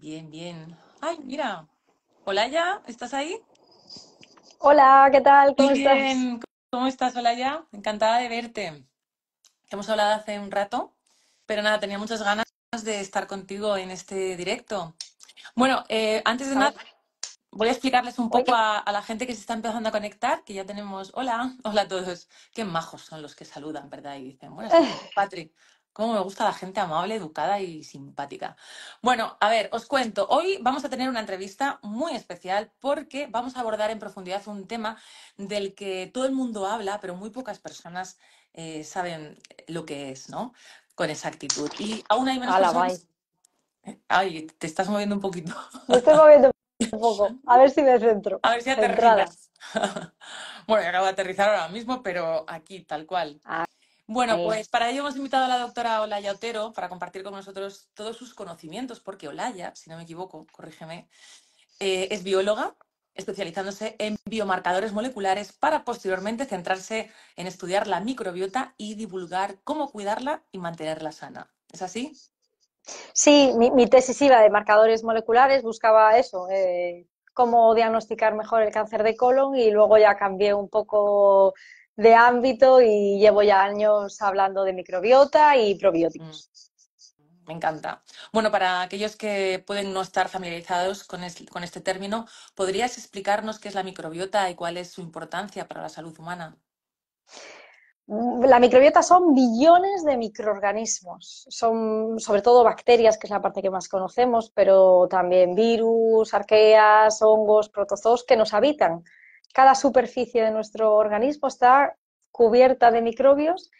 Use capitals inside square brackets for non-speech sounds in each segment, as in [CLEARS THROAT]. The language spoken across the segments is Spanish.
Bien, bien. Ay, mira. Hola, ya. ¿estás ahí? Hola, ¿qué tal? ¿Cómo estás? ¿Cómo estás, Olaya? Encantada de verte. Hemos hablado hace un rato, pero nada, tenía muchas ganas de estar contigo en este directo. Bueno, eh, antes de nada, voy a explicarles un poco a, la gente que se está empezando a conectar, que ya tenemos, hola, hola a todos, qué majos son los que saludan, ¿verdad? Y dicen, bueno, [LAUGHS] Patrick. Cómo me gusta la gente amable, educada y simpática. Bueno, a ver, os cuento. Hoy vamos a tener una entrevista muy especial porque vamos a abordar en profundidad un tema del que todo el mundo habla, pero muy pocas personas eh, saben lo que es, ¿no? Con exactitud. Y aún hay menos Hola, [LAUGHS] Ay, te estás moviendo un poquito. Me estoy moviendo un poco. A ver si me centro. A ver si aterrizas. [LAUGHS] bueno, yo acabo de aterrizar ahora mismo, pero aquí, tal cual. Ah. Bueno, eh, pues para ello hemos invitado a la doctora Olaya Otero para compartir con nosotros todos sus conocimientos, porque Olaya, si no me equivoco, corrígeme, eh, es bióloga especializándose en biomarcadores moleculares para posteriormente centrarse en estudiar la microbiota y divulgar cómo cuidarla y mantenerla sana. ¿Es así? Sí, mi, tesis iba de marcadores moleculares, buscaba eso, eh, cómo diagnosticar mejor el cáncer de colon y luego ya cambié un poco de ámbito y llevo ya años hablando de microbiota y probióticos. Mm. Me encanta. Bueno, para aquellos que pueden no estar familiarizados con, este término, ¿podrías explicarnos qué es la microbiota y cuál es su importancia para la salud humana? La microbiota son billones de microorganismos, son sobre todo bacterias, que es la parte que más conocemos, pero también virus, arqueas, hongos, protozoos que nos habitan cada superficie de nuestro organismo está cubierta de microbios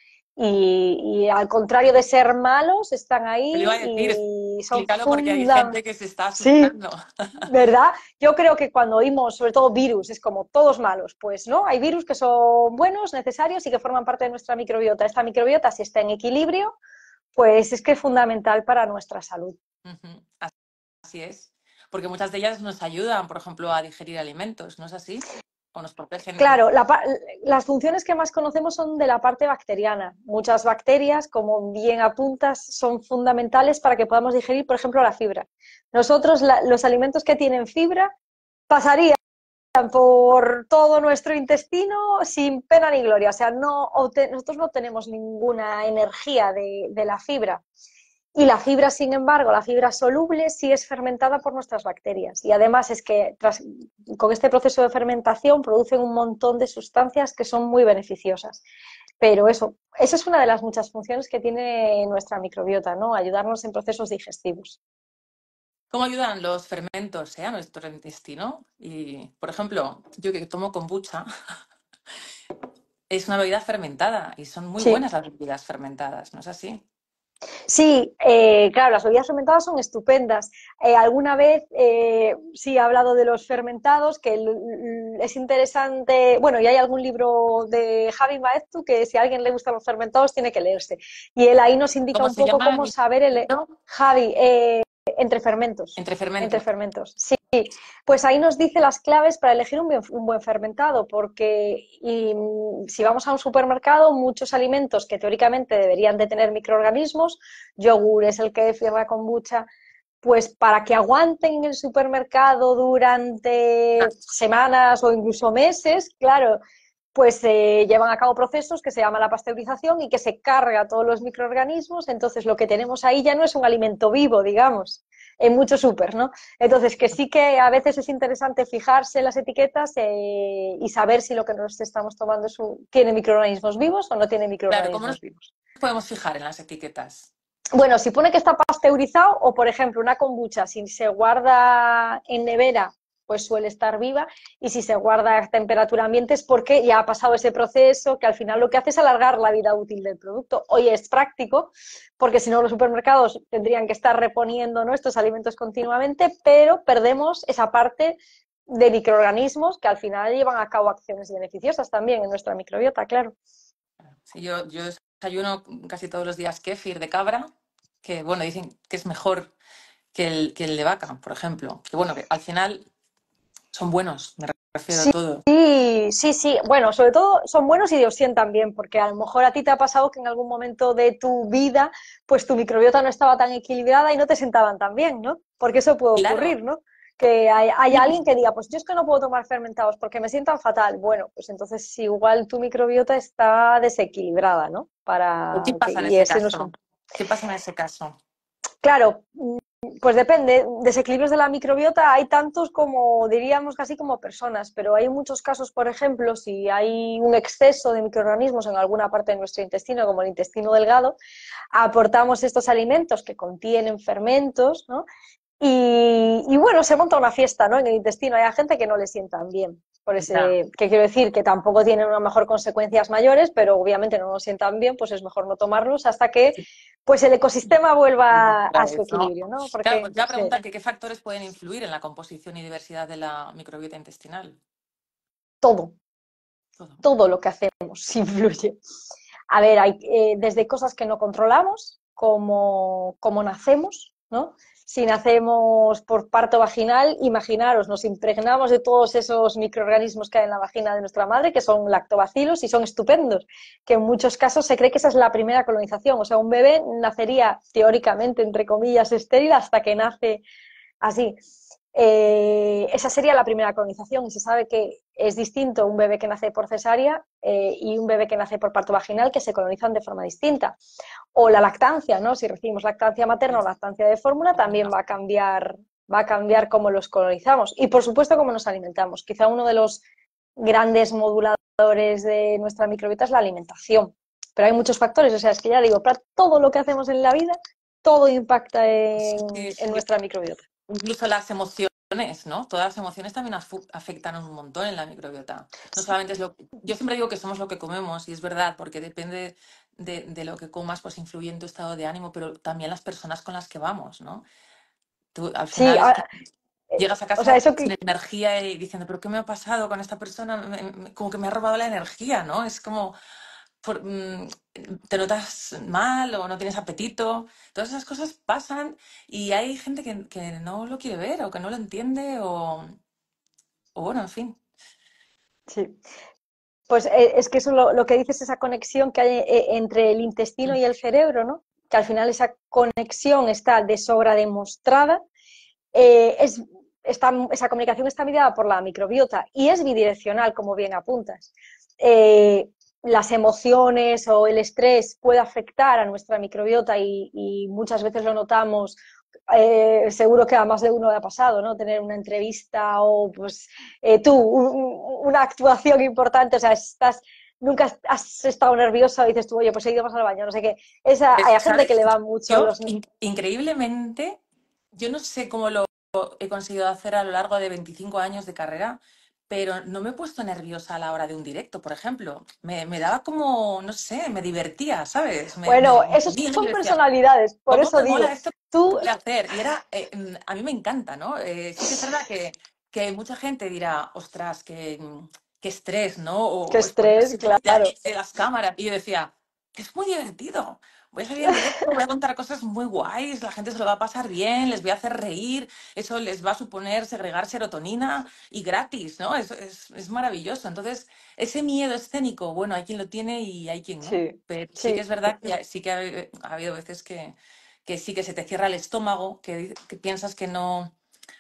y, al contrario de ser malos, están ahí y son porque hay gente que se está asustando. [LAUGHS] ¿verdad? Yo creo que cuando oímos, sobre todo virus, es como todos malos, pues no, hay virus que son buenos, necesarios y que forman parte de nuestra microbiota. Esta microbiota, si está en equilibrio, pues es que es fundamental para nuestra salud. Así es, porque muchas de ellas nos ayudan, por ejemplo, a digerir alimentos, ¿no es así? Claro, las funciones que más conocemos son de la parte bacteriana. Muchas bacterias, como bien apuntas, son fundamentales para que podamos digerir, por ejemplo, la fibra. Nosotros, los alimentos que tienen fibra, pasarían por todo nuestro intestino sin pena ni gloria. O sea, no nosotros no tenemos ninguna energía de la fibra. Y la fibra, sin embargo, la fibra soluble sí es fermentada por nuestras bacterias. Y además es que con este proceso de fermentación producen un montón de sustancias que son muy beneficiosas. Pero eso, esa es una de las muchas funciones que tiene nuestra microbiota, ¿no? Ayudarnos en procesos digestivos. ¿Cómo ayudan los fermentos eh, a nuestro intestino? Y, por ejemplo, yo que tomo kombucha, [LAUGHS] es una bebida fermentada y son muy buenas las bebidas fermentadas, ¿no es así? Sí, eh, claro, las bebidas fermentadas son estupendas. Eh, alguna vez eh, sí he hablado de los fermentados, que es interesante. Bueno, y hay algún libro de Javi Maestu que si a alguien le gustan los fermentados tiene que leerse. Y él ahí nos indica un poco cómo saber el. ¿no? Javi, eh, entre fermentos. Entre fermentos. fermentos, sí. Pues ahí nos dice las claves para elegir un, buen fermentado, porque si vamos a un supermercado, muchos alimentos que teóricamente deberían de tener microorganismos, yogur es el que cierra con kombucha, pues para que aguanten en el supermercado durante ah. semanas o incluso meses, claro, pues se llevan a cabo procesos que se llama la pasteurización y que se carga todos los microorganismos, entonces lo que tenemos ahí ya no es un alimento vivo, digamos, en muchos súper, ¿no? Entonces que sí que a veces es interesante fijarse en las etiquetas eh, y saber si lo que nos estamos tomando es tiene microorganismos vivos o no tiene microorganismos vivos. vivos. Podemos fijar en las etiquetas. Bueno, si pone que está pasteurizado o, por ejemplo, una kombucha, si se guarda en nevera pues suele estar viva y si se guarda a temperatura ambiente es porque ya ha pasado ese proceso que al final lo que hace es alargar la vida útil del producto. Hoy es práctico porque si no los supermercados tendrían que estar reponiendo nuestros alimentos continuamente, pero perdemos esa parte de microorganismos que al final llevan a cabo acciones beneficiosas también en nuestra microbiota, claro. yo, yo desayuno casi todos los días kéfir de cabra, que bueno, dicen que es mejor que el, que el de vaca, por ejemplo. Que bueno, que al final son buenos, me refiero a todo. Sí, sí, sí. Bueno, sobre todo son buenos y dios sientan también, porque a lo mejor a ti te ha pasado que en algún momento de tu vida, pues tu microbiota no estaba tan equilibrada y no te sentaban tan bien, ¿no? Porque eso puede ocurrir, ¿no? Que hay, alguien que diga, pues yo es que no puedo tomar fermentados porque me sientan fatal. Bueno, pues entonces igual tu microbiota está desequilibrada, ¿no? Para... ¿Qué pasa en ese caso? ¿Qué pasa en ese caso? Claro, pues depende, desequilibrios de la microbiota hay tantos como diríamos casi como personas, pero hay muchos casos, por ejemplo, si hay un exceso de microorganismos en alguna parte de nuestro intestino, como el intestino delgado, aportamos estos alimentos que contienen fermentos, ¿no? Y, bueno, se monta una fiesta, ¿no? En el intestino hay gente que no le sientan bien. Por ese, que quiero decir que tampoco tienen una mejor consecuencias mayores, pero obviamente no nos sientan bien, pues es mejor no tomarlos hasta que pues el ecosistema vuelva a su equilibrio, ¿no? Porque, claro, pues ya pregunta que qué factores pueden influir en la composición y diversidad de la microbiota intestinal. Todo. Todo, lo que hacemos [LAUGHS] influye. A ver, hay, eh, desde cosas que no controlamos, como, como nacemos, ¿no? si nacemos por parto vaginal, imaginaros, nos impregnamos de todos esos microorganismos que hay en la vagina de nuestra madre, que son lactobacilos y son estupendos, que en muchos casos se cree que esa es la primera colonización. O sea, un bebé nacería teóricamente, entre comillas, estéril hasta que nace así. Eh, esa sería la primera colonización y se sabe que es distinto un bebé que nace por cesárea eh, y un bebé que nace por parto vaginal que se colonizan de forma distinta. O la lactancia, ¿no? Si recibimos lactancia materna o lactancia de fórmula, también va a cambiar, va a cambiar cómo los colonizamos. Y por supuesto cómo nos alimentamos. Quizá uno de los grandes moduladores de nuestra microbiota es la alimentación. Pero hay muchos factores, o sea, es que ya digo, para todo lo que hacemos en la vida, todo impacta en nuestra microbiota incluso las emociones, ¿no? Todas las emociones también afectan un montón en la microbiota. No solamente es lo Yo siempre digo que somos lo que comemos, y es verdad, porque depende de, lo que comas, pues influye en tu estado de ánimo, pero también las personas con las que vamos, ¿no? Tú al final ah, eh, llegas a casa energía y diciendo, ¿pero qué me ha pasado con esta persona? como que me ha robado la energía, ¿no? Es como Mm, te notas mal o no tienes apetito. Todas esas cosas pasan y hay gente que, no lo quiere ver o que no lo entiende o, bueno, en fin. Sí. Pues eh, es que eso lo, lo que dices, esa conexión que hay eh, entre el intestino y el cerebro, ¿no? Que al final esa conexión está de sobra demostrada. Eh, es, esa comunicación está mediada por la microbiota y es bidireccional, como bien apuntas. Eh, las emociones o el estrés puede afectar a nuestra microbiota y, muchas veces lo notamos. Eh, seguro que a más de uno le ha pasado, ¿no? Tener una entrevista o, pues, eh, tú, una actuación importante, o sea, estás, nunca has estado nerviosa y dices tú, oye, pues he ido más al baño, no sé qué. hay gente que le va mucho. increíblemente, yo no sé cómo lo he conseguido hacer a lo largo de 25 años de carrera, pero no me he puesto nerviosa a la hora de un directo, por ejemplo. Me, daba como, no sé, me divertía, ¿sabes? bueno, eso son personalidades, por eso digo. Esto tú... Hacer? Y era, eh, mm, a mí me encanta, ¿no? Eh, sí que es verdad que, que mucha gente dirá, ostras, qué, qué estrés, ¿no? O, qué estrés, claro. las cámaras. Y yo decía, es muy divertido voy a salir directo, voy a contar cosas muy guays, la gente se lo va a pasar bien, les voy a hacer reír, eso les va a suponer segregar serotonina y gratis, ¿no? Es, es, es maravilloso. Entonces, ese miedo escénico, bueno, hay quien lo tiene y hay quien no. Sí, Pero sí, que es verdad que sí que ha, ha habido veces que, que, sí que se te cierra el estómago, que, que piensas que no,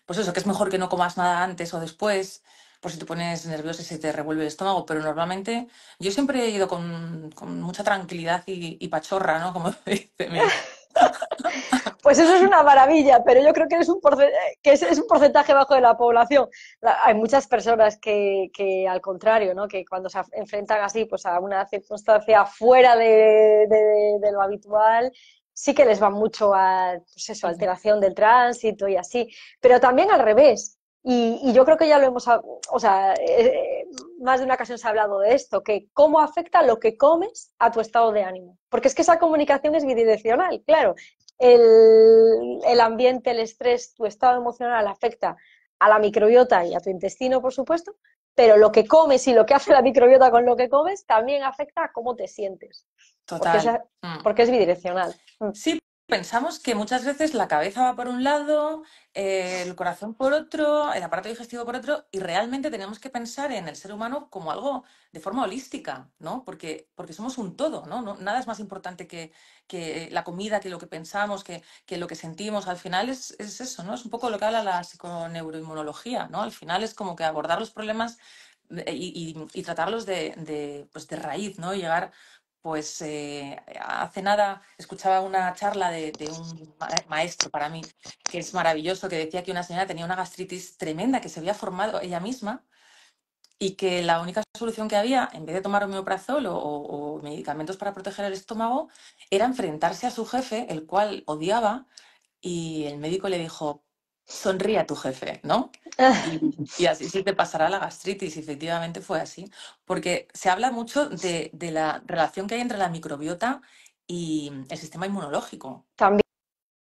pues eso, que es mejor que no comas nada antes o después por si te pones nervioso y se te revuelve el estómago, pero normalmente yo siempre he ido con, mucha tranquilidad y, pachorra, ¿no? Como [LAUGHS] dice. Pues eso es una maravilla, pero yo creo que es un, porcentaje bajo de la población. hay muchas personas que, al contrario, ¿no? que cuando se enfrentan así pues, a una circunstancia fuera de, de lo habitual, sí que les va mucho a pues eso, alteración del tránsito y así, pero también al revés. Y, yo creo que ya lo hemos, o sea, eh, eh, más de una ocasión se ha hablado de esto, que cómo afecta lo que comes a tu estado de ánimo. Porque es que esa comunicación es bidireccional, claro. El, ambiente, el estrés, tu estado emocional afecta a la microbiota y a tu intestino, por supuesto, pero lo que comes y lo que hace la microbiota con lo que comes también afecta a cómo te sientes. Total. Porque es, mm. porque es bidireccional. Mm. Sí, Pensamos que muchas veces la cabeza va por un lado, el corazón por otro, el aparato digestivo por otro, y realmente tenemos que pensar en el ser humano como algo de forma holística, ¿no? Porque, porque somos un todo, ¿no? nada es más importante que, que, la comida, que lo que pensamos, que, que lo que sentimos. Al final es, eso, ¿no? Es un poco lo que habla la psiconeuroinmunología, ¿no? Al final es como que abordar los problemas eh, y, y, tratarlos de, pues de raíz, ¿no? llegar pues eh, hace nada escuchaba una charla de, un maestro para mí, que es maravilloso, que decía que una señora tenía una gastritis tremenda, que se había formado ella misma y que la única solución que había, en vez de tomar homeoprazol o, o medicamentos para proteger el estómago, era enfrentarse a su jefe, el cual odiaba, y el médico le dijo, sonríe a tu jefe, ¿no? Ah. Y, así sí te pasará la gastritis, efectivamente fue así, porque se habla mucho de, de la relación que hay entre la microbiota y el sistema inmunológico. También.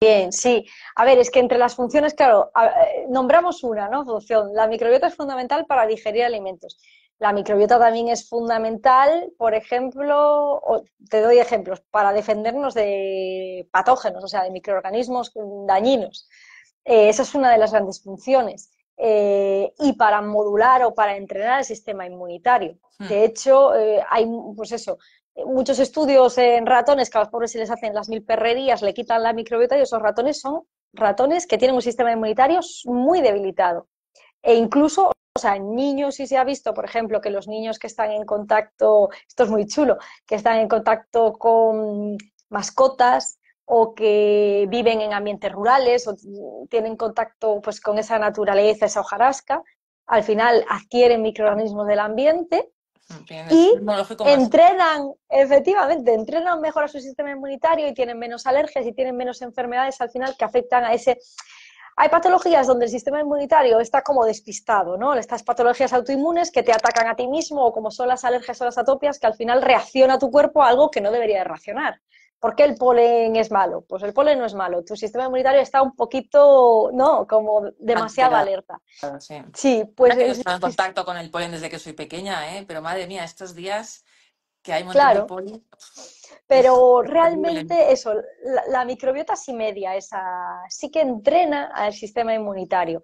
Bien, sí. A ver, es que entre las funciones, claro, eh, nombramos una, ¿no? Función. La microbiota es fundamental para digerir alimentos. La microbiota también es fundamental, por ejemplo, te doy ejemplos, para defendernos de patógenos, o sea, de microorganismos dañinos. Eh, esa es una de las grandes funciones. Eh, y para modular o para entrenar el sistema inmunitario. Hmm. De hecho, eh, hay pues eso, muchos estudios en ratones que a los pobres se les hacen las mil perrerías, le quitan la microbiota y esos ratones son ratones que tienen un sistema inmunitario muy debilitado. E incluso, o sea, niños, si se ha visto, por ejemplo, que los niños que están en contacto, esto es muy chulo, que están en contacto con mascotas, o que viven en ambientes rurales o tienen contacto pues, con esa naturaleza, esa hojarasca, al final adquieren microorganismos del ambiente y entrenan, efectivamente, entrenan mejor a su sistema inmunitario y tienen menos alergias y tienen menos enfermedades al final que afectan a ese... Hay patologías donde el sistema inmunitario está como despistado, ¿no? Estas patologías autoinmunes que te atacan a ti mismo o como son las alergias o las atopias que al final reacciona tu cuerpo a algo que no debería de reaccionar. ¿Por qué el polen es malo? Pues el polen no es malo. Tu sistema inmunitario está un poquito, no, como demasiado alerta. Claro, sí. sí. pues. es, en contacto con el polen desde que soy pequeña, ¿eh? pero madre mía, estos días que hay montón claro. polen. Pero realmente eso, la, microbiota sí media, esa, sí que entrena al sistema inmunitario.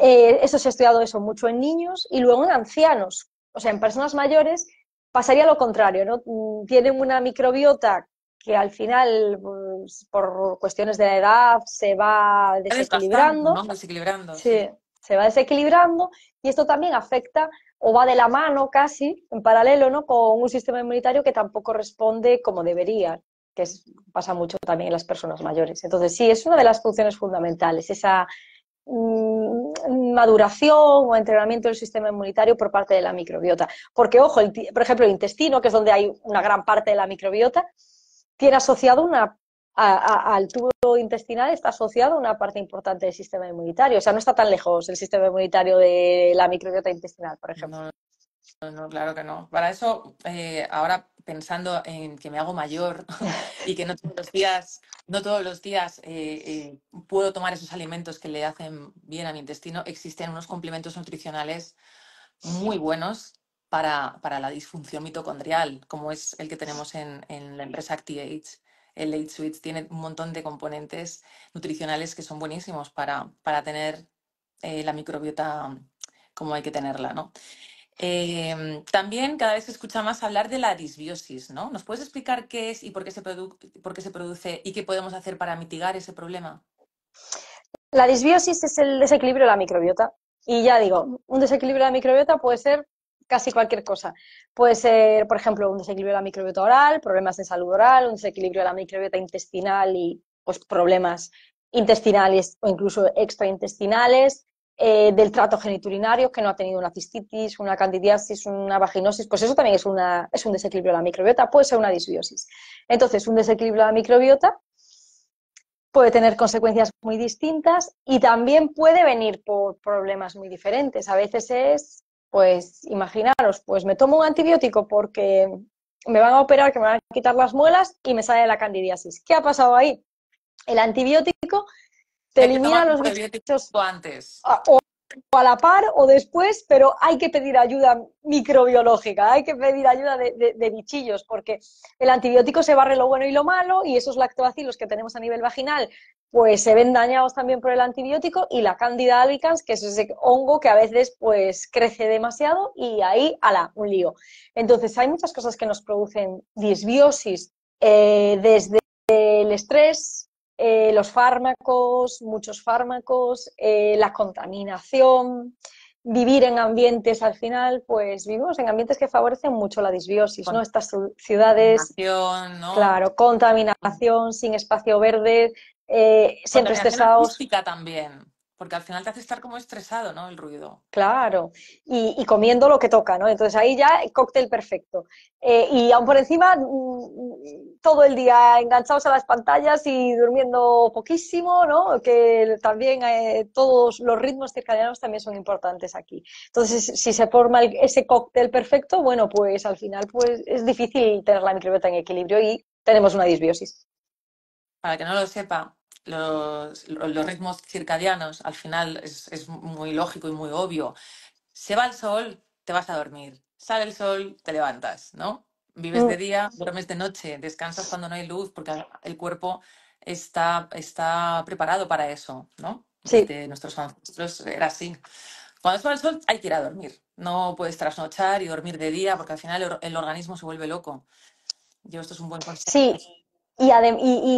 Eh, eso se ha estudiado eso mucho en niños y luego en ancianos. O sea, en personas mayores pasaría lo contrario, ¿no? Mm, tienen una microbiota que al final, pues, por cuestiones de la edad, se va desequilibrando. desequilibrando sí, se va desequilibrando y esto también afecta o va de la mano casi, en paralelo, ¿no? con un sistema inmunitario que tampoco responde como debería, que pasa mucho también en las personas mayores. Entonces, sí, es una de las funciones fundamentales, esa mm, maduración o entrenamiento del sistema inmunitario por parte de la microbiota. Porque, ojo, por ejemplo, el intestino, que es donde hay una gran parte de la microbiota, tiene asociado una, al tubo intestinal está asociado una parte importante del sistema inmunitario. O sea, no está tan lejos el sistema inmunitario de la microbiota intestinal, por ejemplo. No. No, claro que no. Para eso, eh, ahora pensando en que me hago mayor [LAUGHS] y que no todos los días, no todos los días eh, eh, puedo tomar esos alimentos que le hacen bien a mi intestino, existen unos complementos nutricionales muy buenos para, la disfunción mitocondrial, como es el que tenemos en, en la empresa ActiAge. El Late Switch tiene un montón de componentes nutricionales que son buenísimos para, tener eh, la microbiota como hay que tenerla, ¿no? Em, también cada vez se escucha más hablar de la disbiosis, ¿no? ¿Nos puedes explicar qué es y por qué se, por qué se produce y qué podemos hacer para mitigar ese problema? La disbiosis es el desequilibrio de la microbiota. Y ya digo, un desequilibrio de la microbiota puede ser casi cualquier cosa. Puede ser, por ejemplo, un desequilibrio de la microbiota oral, problemas de salud oral, un desequilibrio de la microbiota intestinal y pues, problemas intestinales o incluso extraintestinales, eh, del trato geniturinario que no ha tenido una cistitis, una candidiasis, una vaginosis, pues eso también es, una, es un desequilibrio de la microbiota, puede ser una disbiosis. Entonces, un desequilibrio de la microbiota puede tener consecuencias muy distintas y también puede venir por problemas muy diferentes. A veces es pues imaginaros, pues me tomo un antibiótico porque me van a operar, que me van a quitar las muelas y me sale la candidiasis. ¿Qué ha pasado ahí? El antibiótico te elimina los antes a la par o después, pero hay que pedir ayuda microbiológica, hay que pedir ayuda de, bichillos, porque el antibiótico se barre lo bueno y lo malo, y esos lactobacilos que tenemos a nivel vaginal, pues se ven dañados también por el antibiótico, y la Candida albicans, que es ese hongo que a veces pues crece demasiado, y ahí, ala, un lío. Entonces, hay muchas cosas que nos producen disbiosis, eh, desde el estrés, eh, los fármacos, muchos fármacos, eh, la contaminación, vivir en ambientes al final, pues vivimos en ambientes que favorecen mucho la disbiosis, ¿no? Estas ciudades, contaminación, claro, contaminación, sin espacio verde, eh, siempre estresados. también porque al final te hace estar como estresado, ¿no? El ruido. Claro, y, comiendo lo que toca, ¿no? Entonces ahí ya cóctel perfecto. Eh, y aún por encima, mm, mm, todo el día enganchados a las pantallas y durmiendo poquísimo, ¿no? Que también eh, todos los ritmos circadianos también son importantes aquí. Entonces, si se forma ese cóctel perfecto, bueno, pues al final pues es difícil tener la microbiota en equilibrio y tenemos una disbiosis. Para que no lo sepa, los, ritmos circadianos, al final es, muy lógico y muy obvio. Se va el sol, te vas a dormir. Sale el sol, te levantas, ¿no? Vives de mm. día, duermes de noche, descansas cuando no hay luz, porque el cuerpo está, está preparado para eso, ¿no? Sí. De nuestros era así. Cuando va el sol hay que ir a dormir. No puedes trasnochar y dormir de día porque al final el, organismo se vuelve loco. Yo esto es un buen consejo. Sí, y, y,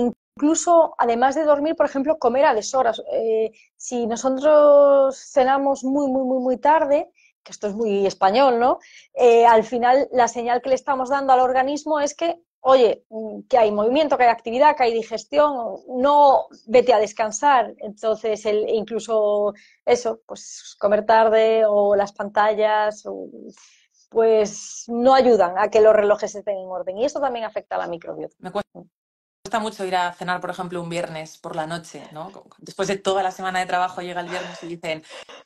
y incluso, además de dormir, por ejemplo, comer a deshoras. Eh, si nosotros cenamos muy, muy, muy, muy tarde, que esto es muy español, ¿no? Eh, al final, la señal que le estamos dando al organismo es que, oye, mm, que hay movimiento, que hay actividad, que hay digestión, no vete a descansar. Entonces, el, incluso eso, pues comer tarde o las pantallas, pues no ayudan a que los relojes estén en orden. Y eso también afecta a la microbiota. Me mm mucho ir a cenar, por ejemplo, un viernes por la noche, ¿no? Después de toda la semana de trabajo llega el viernes y dicen,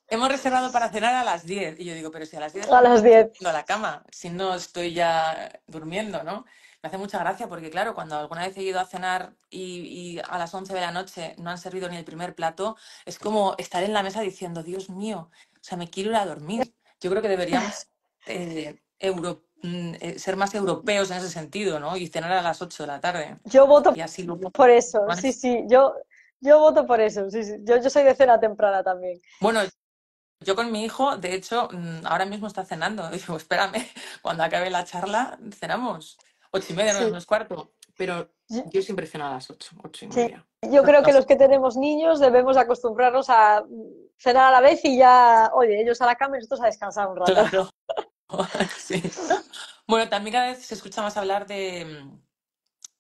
hemos reservado para cenar a las 10. Y yo digo, pero si a las 10... A las 10. a la cama, si no estoy ya durmiendo, ¿no? Me hace mucha gracia porque, claro, cuando alguna vez he ido a cenar y, a las 11 de la noche no han servido ni el primer plato, es como estar en la mesa diciendo, Dios mío, o sea, me quiero ir a dormir. Yo creo que deberíamos... Eh, Mm, eh, ser más europeos en ese sentido, ¿no? Y cenar a las 8 de la tarde. Yo voto por eso, sí, sí, yo, yo voto por eso, sí, sí. Yo, yo soy de cena temprana también. Bueno, yo con mi hijo, de hecho, mm, ahora mismo está cenando. [LAUGHS] Digo, espérame, cuando acabe la charla, cenamos. Ocho y media, no es cuarto. Pero yo siempre ceno a las 8 ocho y media. Yo creo que los que tenemos niños debemos acostumbrarnos a mm, cenar a la vez y ya, oye, ellos a la cama y nosotros a descansar un rato. [LAUGHS] Bueno, también cada vez se escucha más hablar de,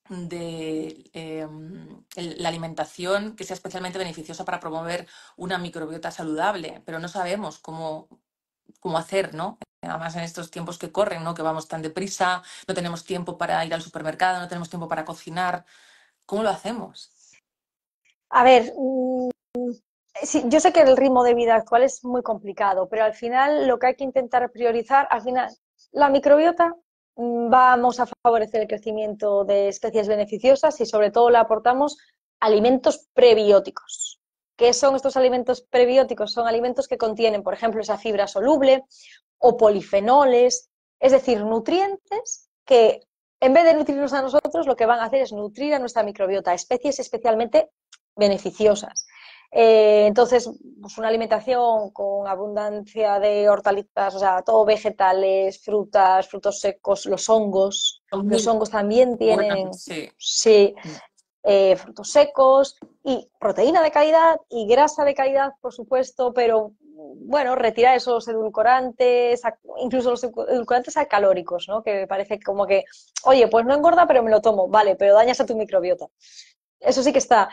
mm, em, la alimentación que sea especialmente beneficiosa para promover una microbiota saludable, pero no sabemos cómo, cómo hacer, ¿no? Además, en estos tiempos que corren, ¿no? Que vamos tan deprisa, no tenemos tiempo para ir al supermercado, no tenemos tiempo para cocinar. ¿Cómo lo hacemos? A ver, mm, yo sé que el ritmo de vida actual es muy complicado, pero al final lo que hay que intentar priorizar, al final, la microbiota mm, vamos a favorecer el crecimiento de especies beneficiosas y sobre todo le aportamos alimentos prebióticos. ¿Qué son estos alimentos prebióticos? Son alimentos que contienen, por ejemplo, esa fibra soluble o polifenoles, es decir, nutrientes que en vez de nutrirnos a nosotros, lo que van a hacer es nutrir a nuestra microbiota, especies especialmente beneficiosas. Eh, entonces, pues una alimentación con abundancia de hortalizas, o sea, todo vegetales, frutas, frutos secos, los hongos. los hongos también tienen sí. Eh, frutos secos y proteína de calidad y grasa de calidad, por supuesto, pero bueno, retirar esos edulcorantes, incluso los edulcorantes alcalóricos, ¿no? Que parece como que, oye, pues no engorda, pero me lo tomo, vale, pero dañas a tu microbiota. Eso sí que está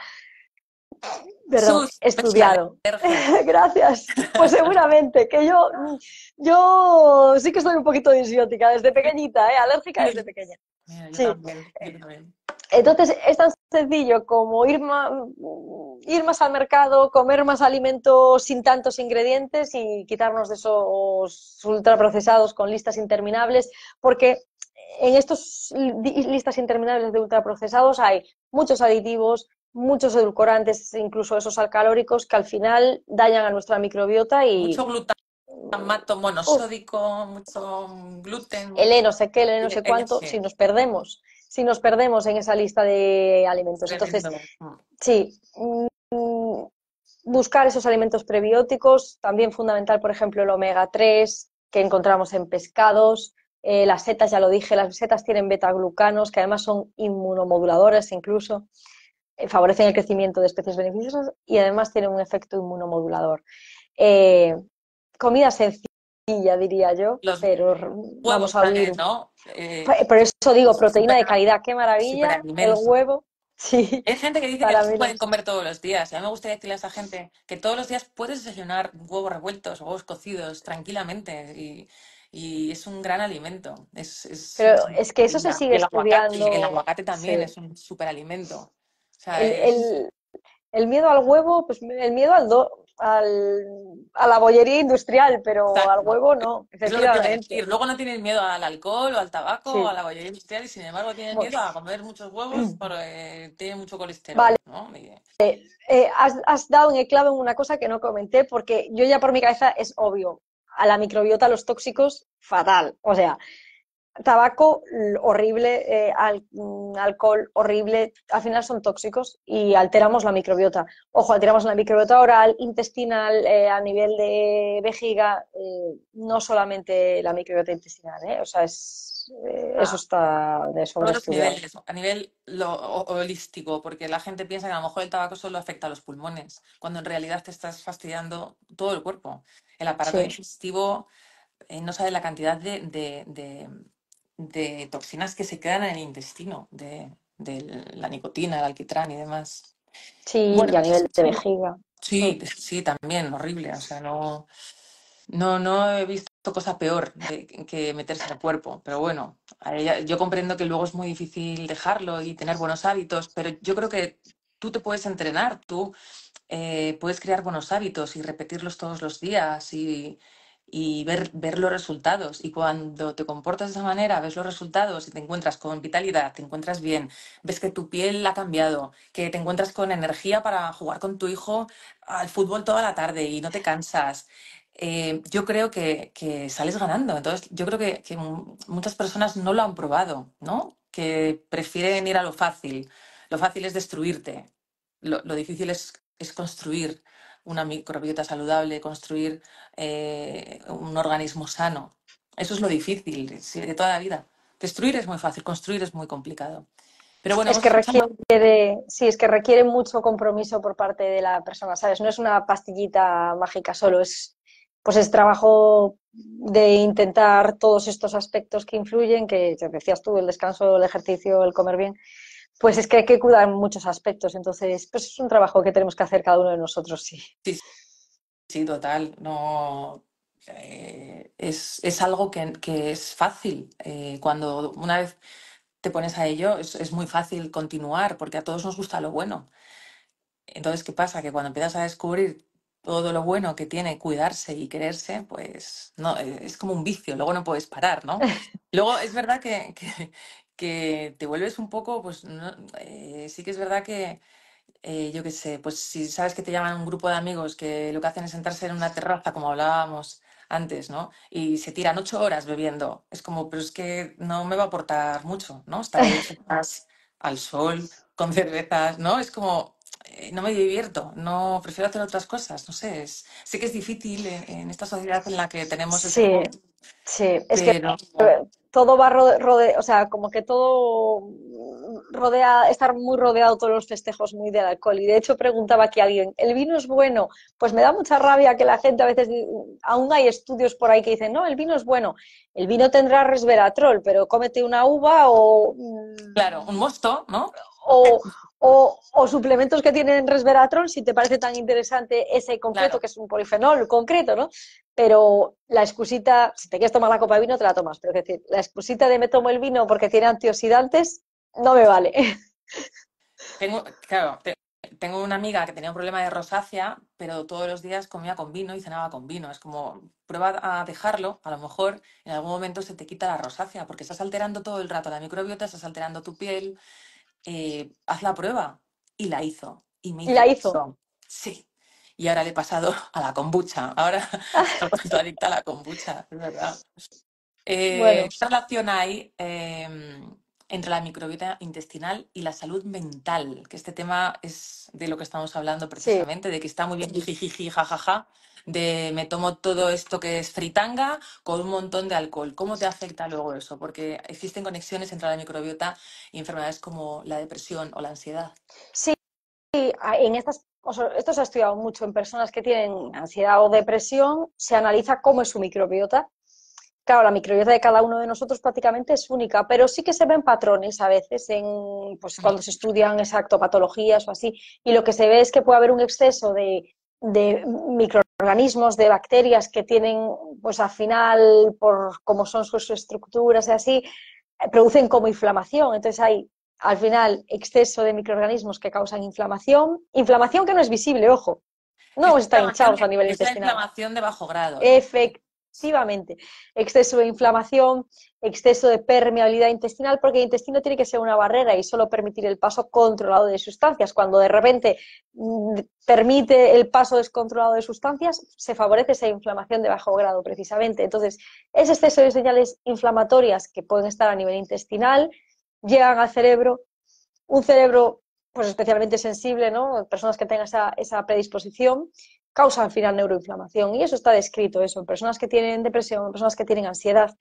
Perdón, estudiado. [LAUGHS] Gracias. Pues seguramente, que yo, yo sí que estoy un poquito disiótica... desde pequeñita, ¿eh? alérgica desde pequeña. Entonces es tan sencillo como ir más, ir más al mercado, comer más alimentos sin tantos ingredientes y quitarnos de esos ultraprocesados con listas interminables, porque en estas listas interminables de ultraprocesados hay muchos aditivos, muchos edulcorantes, incluso esos alcalóricos, que al final dañan a nuestra microbiota y... Mucho glutamato monosódico, mucho gluten. El E no sé qué, el E no sé e cuánto, si nos perdemos, si nos perdemos en esa lista de alimentos. Entonces, mm. sí, mm, buscar esos alimentos prebióticos, también fundamental, por ejemplo, el omega 3 que encontramos en pescados, eh, las setas, ya lo dije, las setas tienen beta-glucanos, que además son inmunomoduladores incluso. Eh, favorecen el crecimiento de especies beneficiosas y además tienen un efecto inmunomodulador. Eh, comida sencilla, diría yo, pero vamos a ver ¿no? Eh, por eso digo, proteína de calidad, qué maravilla, el huevo. [LAUGHS] Sí, Hay gente que dice que se pueden comer todos los días. A mí me gustaría decirle a esa gente que todos los días puedes desayunar huevos revueltos, huevos cocidos tranquilamente y, y es un gran alimento. Es, Pero es que eso se sigue el estudiando. el aguacate también es un superalimento el, el, miedo al huevo, pues el miedo al, do, al a la bollería industrial, pero al huevo no. Efectivamente. Luego no tienen miedo al alcohol o al tabaco o a la bollería industrial y sin embargo tienen miedo a comer muchos huevos [CLEARS THROAT] porque tiene mucho colesterol. Eh, eh, has, has dado en el clavo en una cosa que no comenté porque yo ya por mi cabeza es obvio. A la microbiota, los tóxicos, fatal. O sea, tabaco horrible, eh, mm, alcohol horrible, al final son tóxicos y alteramos la microbiota. Ojo, alteramos la microbiota oral, intestinal, eh, a nivel de vejiga, eh, no solamente la microbiota intestinal, o sea, eso ah. está de A nivel lo, holístico, porque la gente piensa que a lo mejor el tabaco solo afecta a los pulmones, cuando en realidad te estás fastidiando todo el cuerpo. El aparato digestivo no sabe la cantidad de de toxinas que se quedan en el intestino, de, de la nicotina, el alquitrán y demás. Sí, a pues nivel de vejiga. Sí, mm. sí, también, horrible. O sea, no, no, no he visto cosa peor que meterse al cuerpo. Pero bueno, yo comprendo que luego es muy difícil dejarlo y tener buenos hábitos, pero yo creo que tú te puedes entrenar, tú eh, puedes crear buenos hábitos y repetirlos todos los días y, y ver, ver los resultados. Y cuando te comportas de esa manera, ves los resultados y te encuentras con vitalidad, te encuentras bien, ves que tu piel ha cambiado, que te encuentras con energía para jugar con tu hijo al fútbol toda la tarde y no te cansas. Eh, yo creo que, sales ganando. Entonces, yo creo que, muchas personas no lo han probado, ¿no? Que prefieren ir a lo fácil. Lo fácil es destruirte. Lo, difícil es, es construir una microbiota saludable, construir eh, un organismo sano. Eso es lo difícil de toda la vida. Destruir es muy fácil, construir es muy complicado. Pero bueno, es que requiere sí, es que requiere mucho compromiso por parte de la persona, ¿sabes? No es una pastillita mágica solo, es pues es trabajo de intentar todos estos aspectos que influyen, que, que decías tú, el descanso, el ejercicio, el comer bien, pues es que hay que cuidar muchos aspectos. Entonces, pues es un trabajo que tenemos que hacer cada uno de nosotros, sí. Sí, total. No, eh, es, algo que, es fácil. Eh, cuando una vez te pones a ello, es, muy fácil continuar, porque a todos nos gusta lo bueno. Entonces, ¿qué pasa? Que cuando empiezas a descubrir todo lo bueno que tiene cuidarse y quererse, pues no, eh, es como un vicio, luego no puedes parar, ¿no? [LAUGHS] Luego es verdad que, que te vuelves un poco, pues eh, sí que es verdad que, eh, yo qué sé, pues si sabes que te llaman un grupo de amigos que lo que hacen es sentarse en una terraza, como hablábamos antes, ¿no? Y se tiran ocho horas bebiendo. Es como, pero es que no me va a aportar mucho, ¿no? Estar [LAUGHS] al sol, con cervezas, ¿no? Es como, eh, no me divierto, no prefiero hacer otras cosas, no sé. sé que es difícil en, esta sociedad en la que tenemos Sí, es que todo va rodeado, o sea, como que todo rodea, estar muy rodeado todos los festejos muy de alcohol. Y de hecho preguntaba aquí alguien, ¿el vino es bueno? Pues me da mucha rabia que la gente a veces, aún hay estudios por ahí que dicen, no, el vino es bueno. El vino tendrá resveratrol, pero cómete una uva o... Mm, claro, un mosto, ¿no? O, o, suplementos que tienen resveratrol, si te parece tan interesante ese concreto, que es un polifenol concreto, ¿no? Pero la excusita, si te quieres tomar la copa de vino, te la tomas, pero es decir, la excusita de me tomo el vino porque tiene antioxidantes, no me vale. [LAUGHS] Tengo, claro, tengo una amiga que tenía un problema de rosácea, pero todos los días comía con vino y cenaba con vino. Es como, prueba a dejarlo, a lo mejor en algún momento se te quita la rosácea, porque estás alterando todo el rato la microbiota, estás alterando tu piel, eh, haz la prueba. Y la hizo. Y me hizo? Sí. Y ahora le he pasado [LAUGHS] a la kombucha. Ahora [LAUGHS] estoy adicta a la kombucha, es verdad. Eh, relación hay em, entre la microbiota intestinal y la salud mental? Que este tema es de lo que estamos hablando precisamente, de que está muy bien jajaja, de me tomo todo esto que es fritanga con un montón de alcohol. ¿Cómo te afecta luego eso? Porque existen conexiones entre la microbiota y enfermedades como la depresión o la ansiedad. Sí, en estas esto se ha estudiado mucho en personas que tienen ansiedad o depresión, se analiza cómo es su microbiota. Claro, la microbiota de cada uno de nosotros prácticamente es única, pero sí que se ven patrones a veces en, pues, cuando se estudian exacto patologías o así. Y lo que se ve es que puede haber un exceso de, de micro organismos, de bacterias que tienen, pues al final, por cómo son sus estructuras y así, eh, producen como inflamación. Entonces hay al final exceso de microorganismos que causan inflamación, inflamación que no es visible, ojo. No está hinchados a nivel intestinal. inflamación de bajo grado. Efect excesivamente. Exceso de inflamación, exceso de permeabilidad intestinal, porque el intestino tiene que ser una barrera y solo permitir el paso controlado de sustancias. Cuando de repente mm, permite el paso descontrolado de sustancias, se favorece esa inflamación de bajo grado, precisamente. Entonces, ese exceso de señales inflamatorias que pueden estar a nivel intestinal llegan al cerebro. Un cerebro pues especialmente sensible, ¿no? Personas que tengan esa, esa predisposición, causa al final neuroinflamación. Y eso está descrito, eso, en personas que tienen depresión, en personas que tienen ansiedad.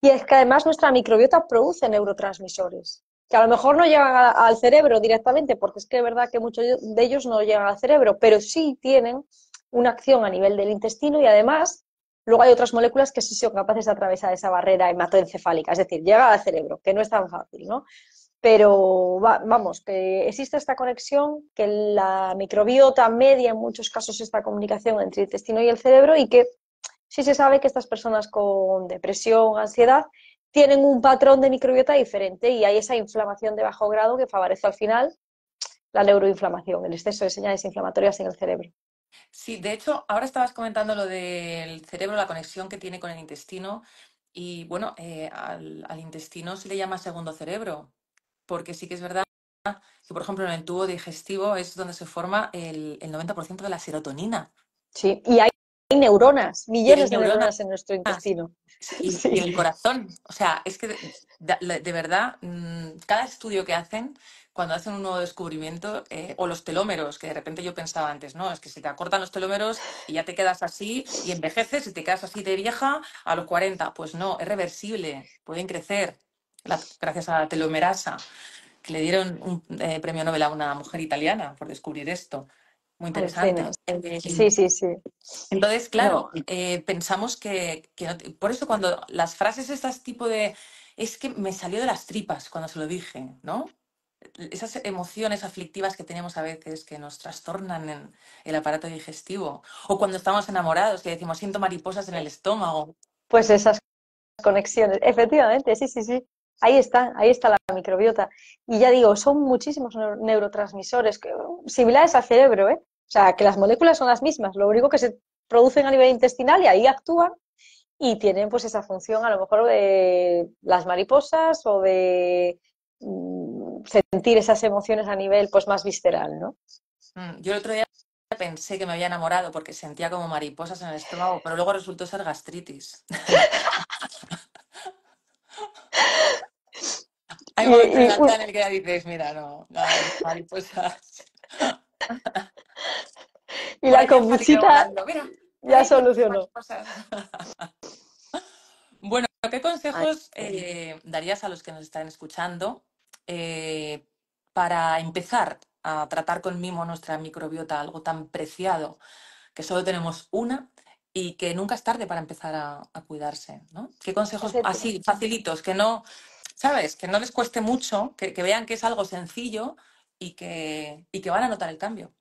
Y es que además nuestra microbiota produce neurotransmisores, que a lo mejor no llegan al cerebro directamente, porque es que es verdad que muchos de ellos no llegan al cerebro, pero sí tienen una acción a nivel del intestino y además luego hay otras moléculas que sí son capaces de atravesar esa barrera hematoencefálica, es decir, llega al cerebro, que no es tan fácil, ¿no? Pero vamos, que existe esta conexión, que la microbiota media en muchos casos esta comunicación entre el intestino y el cerebro y que sí se sabe que estas personas con depresión, ansiedad, tienen un patrón de microbiota diferente y hay esa inflamación de bajo grado que favorece al final la neuroinflamación, el exceso de señales inflamatorias en el cerebro. Sí, de hecho, ahora estabas comentando lo del cerebro, la conexión que tiene con el intestino. Y bueno, eh, al, intestino se le llama segundo cerebro porque sí que es verdad que, por ejemplo, en el tubo digestivo es donde se forma el, el 90% de la serotonina. Sí, y hay, neuronas, millones de neuronas, en nuestro ah, intestino. [LAUGHS] Y, el corazón. O sea, es que de, verdad, mm, cada estudio que hacen, cuando hacen un nuevo descubrimiento, eh, o los telómeros, que de repente yo pensaba antes, ¿no? Es que se te acortan los telómeros y ya te quedas así y envejeces y te quedas así de vieja a los 40. Pues no, es reversible, pueden crecer gracias a Telomerasa, que le dieron un eh, premio Nobel a una mujer italiana por descubrir esto. Muy interesante. Eh, sí, sí, sí. Entonces, claro, eh, pensamos que, Por eso cuando las frases estas tipo de... Es que me salió de las tripas cuando se lo dije, ¿no? Esas emociones aflictivas que tenemos a veces que nos trastornan en el aparato digestivo. O cuando estamos enamorados, que decimos, siento mariposas en el estómago. Pues esas conexiones, efectivamente, sí, sí, sí. Ahí está, ahí está la microbiota. Y ya digo, son muchísimos neurotransmisores similares al cerebro, ¿eh? O sea, que las moléculas son las mismas, lo único que se producen a nivel intestinal y ahí actúan y tienen pues esa función a lo mejor de las mariposas o de mm, sentir esas emociones a nivel pues más visceral, ¿no? Mm, yo el otro día pensé que me había enamorado porque sentía como mariposas en el estómago, pero luego resultó ser gastritis. [LAUGHS] Hay y, en el que ya dices, mira, no, no mariposas. [LAUGHS] y la compuchita ya solucionó. [LAUGHS] bueno, ¿qué consejos eh, darías a los que nos están escuchando eh, para empezar a tratar con mimo nuestra microbiota, algo tan preciado, que solo tenemos una y que nunca es tarde para empezar a, cuidarse, ¿Qué consejos así, facilitos, que no ¿sabes? Que no les cueste mucho, que, vean que es algo sencillo y que, y que van a notar el cambio.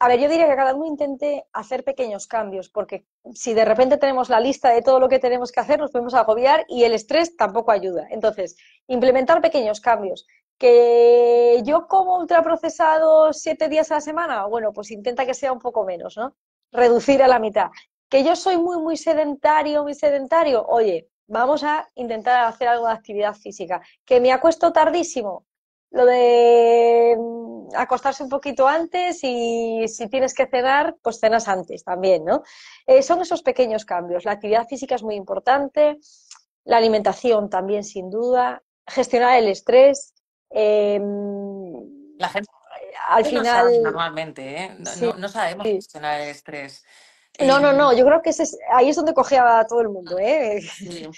A ver, yo diría que cada uno intente hacer pequeños cambios, porque si de repente tenemos la lista de todo lo que tenemos que hacer, nos podemos agobiar y el estrés tampoco ayuda. Entonces, implementar pequeños cambios. Que yo como ultraprocesado siete días a la semana, bueno, pues intenta que sea un poco menos, ¿no? Reducir a la mitad. Que yo soy muy, muy sedentario, muy sedentario, oye, vamos a intentar hacer algo de actividad física. Que me acuesto tardísimo. Lo de mm, acostarse un poquito antes y si tienes que cenar, pues cenas antes también, ¿no? Eh, son esos pequeños cambios. La actividad física es muy importante, la alimentación también, sin duda, gestionar el estrés. Em, la gente al final. No normalmente, ¿eh? no, sabemos gestionar el estrés. No, no, no, yo eh, creo que es, ahí es donde cogía a todo el mundo, ah, ¿eh? [LAUGHS]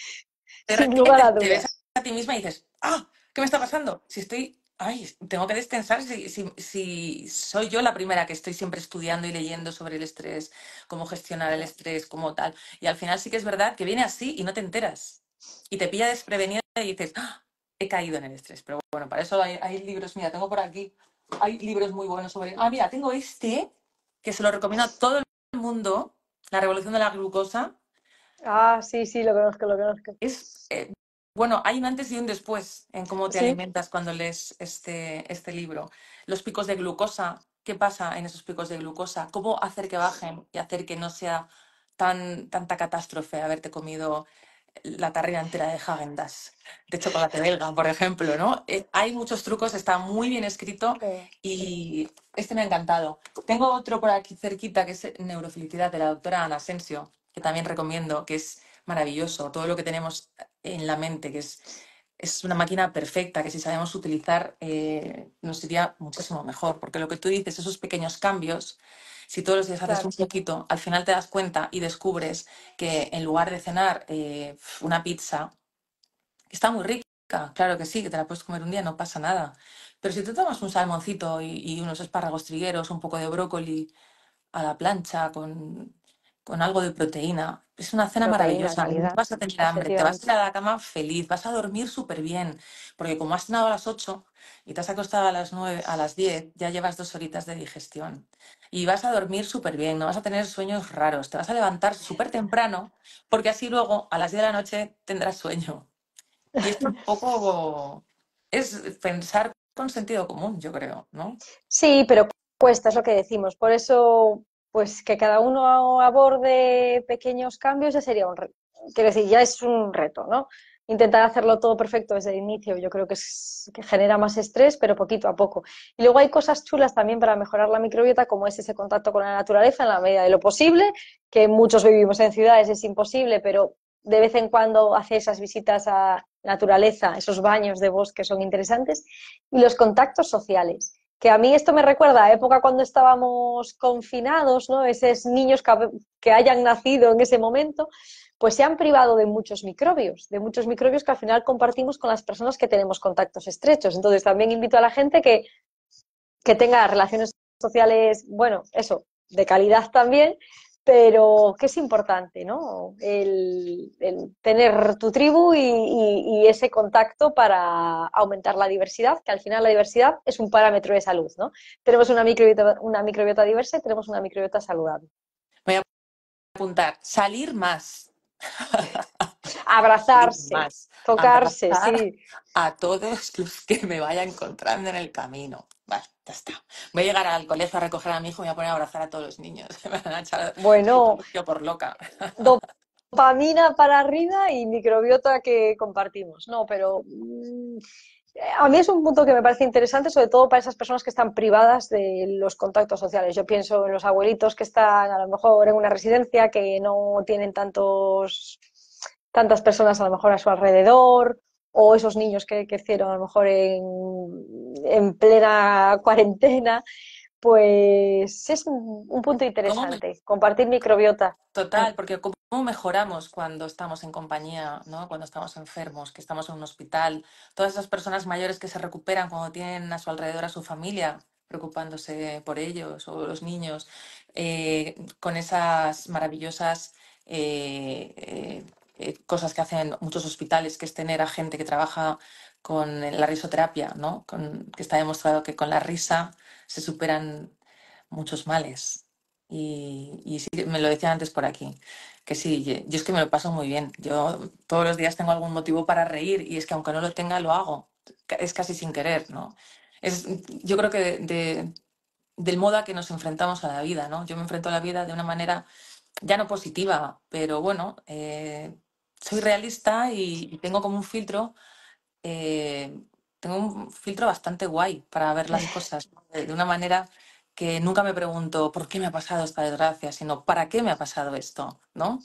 Sin lugar a dudas. Te ves a ti misma y dices, ¡ah! ¿Qué me está pasando? Si estoy, ay, tengo que descansar. si, si, soy yo la primera que estoy siempre estudiando y leyendo sobre el estrés, cómo gestionar el estrés, cómo tal. Y al final sí que es verdad que viene así y no te enteras. Y te pilla desprevenida y dices, ¡ah! He caído en el estrés. Pero bueno, para eso hay, libros, mira, tengo por aquí, hay libros muy buenos sobre... Ah, mira, tengo este que se lo recomiendo a todo el mundo, La revolución de la glucosa. Ah, sí, sí, lo conozco, lo conozco. Eh, bueno, hay un antes y un después en cómo te alimentas cuando lees este, este libro. Los picos de glucosa, qué pasa en esos picos de glucosa, cómo hacer que bajen y hacer que no sea tan, tanta catástrofe haberte comido la tarrina entera de hecho de chocolate belga, por ejemplo, ¿no? Eh, hay muchos trucos, está muy bien escrito y este me ha encantado. Tengo otro por aquí cerquita que es eh, Neurofelicidad de la doctora Ana Asensio, que también recomiendo, que es maravilloso, todo lo que tenemos eh, en la mente, que es, es una máquina perfecta, que si sabemos utilizar nos iría muchísimo mejor, porque lo que tú dices, esos pequeños cambios si todos los días haces un poquito, al final te das cuenta y descubres que en lugar de cenar eh, una pizza, está muy rica, claro que sí, que te la puedes comer un día, no pasa nada. Pero si te tomas un salmoncito y, unos espárragos trigueros, un poco de brócoli a la plancha con, con algo de proteína, es una cena maravillosa. Vas a tener hambre, te vas a ir a la cama feliz, vas a dormir súper bien, porque como has cenado a las 8 y te has acostado a las 9, a las 10, ya llevas dos horitas de digestión. Y vas a dormir súper bien, no vas a tener sueños raros, te vas a levantar súper temprano, porque así luego a las 10 de la noche tendrás sueño. Y esto un poco es pensar con sentido común, yo creo, ¿no? Sí, pero cuesta, es lo que decimos. Por eso pues que cada uno aborde pequeños cambios ya sería un Quiero decir, ya es un reto, ¿no? Intentar hacerlo todo perfecto desde el inicio, yo creo que, genera más estrés, pero poquito a poco. Y luego hay cosas chulas también para mejorar la microbiota, como es ese contacto con la naturaleza en la medida de lo posible, que muchos vivimos en ciudades, es imposible, pero de vez en cuando hace esas visitas a naturaleza, esos baños de bosque son interesantes, y los contactos sociales que a mí esto me recuerda a época cuando estábamos confinados, ¿no? Esos niños que, que, hayan nacido en ese momento, pues se han privado de muchos microbios, de muchos microbios que al final compartimos con las personas que tenemos contactos estrechos. Entonces también invito a la gente que, que tenga relaciones sociales, bueno, eso, de calidad también, pero que es importante, ¿no? El, tener tu tribu y, ese contacto para aumentar la diversidad, que al final la diversidad es un parámetro de salud, ¿no? Tenemos una microbiota, diversa y tenemos una microbiota saludable. Voy a apuntar, salir más. [LAUGHS] Abrazarse, tocarse, sí. A todos los que me vaya encontrando en el camino. Voy a llegar al colegio a recoger a mi hijo y voy a poner a abrazar a todos los niños. [LAUGHS] bueno, yo por loca. Dopamina para arriba y microbiota que compartimos. No, pero mm, a mí es un punto que me parece interesante, sobre todo para esas personas que están privadas de los contactos sociales. Yo pienso en los abuelitos que están a lo mejor en una residencia, que no tienen tantos tantas personas a lo mejor a su alrededor, o esos niños que crecieron a lo mejor en, plena cuarentena, pues es un, punto interesante, compartir microbiota. Total, porque cómo mejoramos cuando estamos en compañía, cuando estamos enfermos, que estamos en un hospital, todas esas personas mayores que se recuperan cuando tienen a su alrededor a su familia preocupándose por ellos o los niños, eh, con esas maravillosas eh, eh, cosas que hacen muchos hospitales, que es tener a gente que trabaja con eh, la risoterapia, ¿no? Con, que está demostrado que con la risa se superan muchos males. Y, sí, me lo decían antes por aquí, que sí, yo, es que me lo paso muy bien. Yo todos los días tengo algún motivo para reír y es que aunque no lo tenga, lo hago. Es casi sin querer, ¿no? Es, yo creo que del modo a que nos enfrentamos a la vida, ¿no? Yo me enfrento a la vida de una manera ya no positiva, pero bueno, eh, soy realista y, tengo como un filtro, eh, tengo un filtro bastante guay para ver las [LAUGHS] cosas de, una manera que nunca me pregunto por qué me ha pasado esta desgracia, sino para qué me ha pasado esto, ¿no?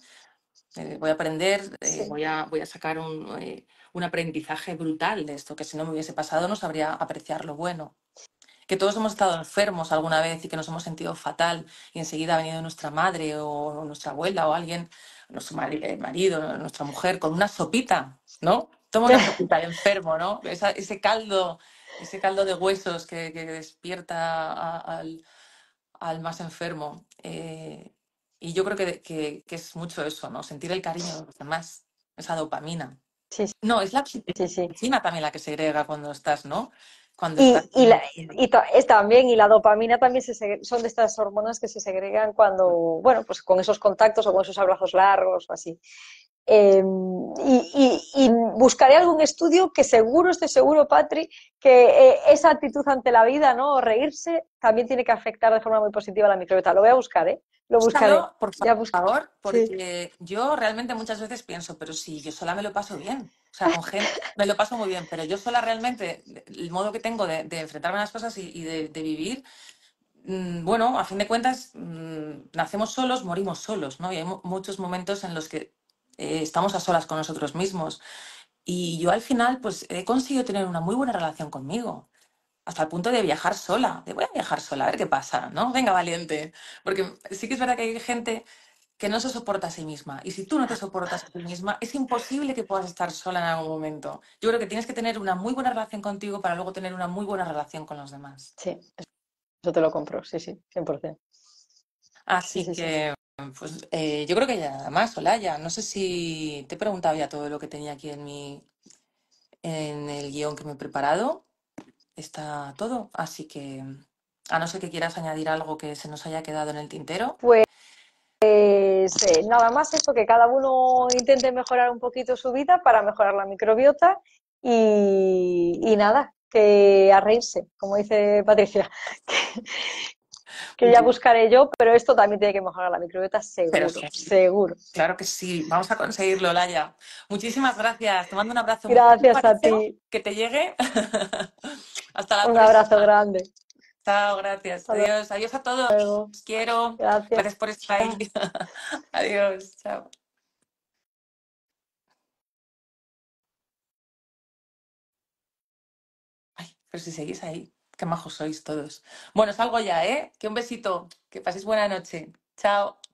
Eh, voy a aprender, eh, voy, a, voy a sacar un, un aprendizaje brutal de esto, que si no me hubiese pasado no sabría apreciar lo bueno que todos hemos estado enfermos alguna vez y que nos hemos sentido fatal y enseguida ha venido nuestra madre o nuestra abuela o alguien nuestro eh, marido, nuestra mujer, con una sopita, ¿no? Toma una [LAUGHS] sopita enfermo, ¿no? ese caldo, ese caldo de huesos que, despierta al, más enfermo. Eh, y yo creo que, es mucho eso, ¿no? Sentir el cariño de los demás, esa dopamina. No, es la oxitocina también la que se segrega cuando estás, ¿no? y, y, la, y, también, y la dopamina también son de estas hormonas que se segregan cuando, bueno, pues con esos contactos o con esos abrazos largos o así. Em, y, y, buscaré algún estudio que seguro, estoy seguro, Patri, que eh, esa actitud ante la vida, ¿no? O reírse también tiene que afectar de forma muy positiva a la microbiota. Lo voy a buscar, ¿eh? Lo buscaré. por favor, porque yo realmente muchas veces pienso, pero si yo sola me lo paso bien. O sea, con gente [LAUGHS] me lo paso muy bien, pero yo sola realmente, el modo que tengo de, enfrentarme a las cosas y, de, vivir, mm, bueno, a fin de cuentas, mm, nacemos solos, morimos solos, ¿no? Y hay muchos momentos en los que eh, estamos a solas con nosotros mismos. Y yo al final, pues he conseguido tener una muy buena relación conmigo hasta el punto de viajar sola, de voy a viajar sola, a ver qué pasa, ¿no? [LAUGHS] Venga, valiente. Porque sí que es verdad que hay gente que no se soporta a sí misma. Y si tú no te soportas a ti misma, es imposible que puedas estar sola en algún momento. Yo creo que tienes que tener una muy buena relación contigo para luego tener una muy buena relación con los demás. Sí, eso te lo compro, sí, sí, 100%. Así sí, que, pues eh, yo creo que ya nada más, Olaya. No sé si te he preguntado ya todo lo que tenía aquí en mi en el guión que me he preparado está todo. Así que, a no ser que quieras añadir algo que se nos haya quedado en el tintero. Pues eh, nada más eso, que cada uno intente mejorar un poquito su vida para mejorar la microbiota y, nada, que a como dice Patricia. [LAUGHS] Que, ya buscaré yo, pero esto también tiene que mejorar la microbiota, seguro, seguro. Claro que sí, vamos a conseguirlo, Laya. Muchísimas gracias, te mando un abrazo. Gracias a ti. Que te llegue. [LAUGHS] Hasta la Un abrazo grande. Chao, gracias. adiós. Adiós a todos. quiero. Gracias. gracias por estar ahí. [LAUGHS] [LAUGHS] adiós. Chao. Ay, pero si seguís ahí, qué majos sois todos. Bueno, salgo ya, ¿eh? Que un besito. Que paséis buena noche. Chao.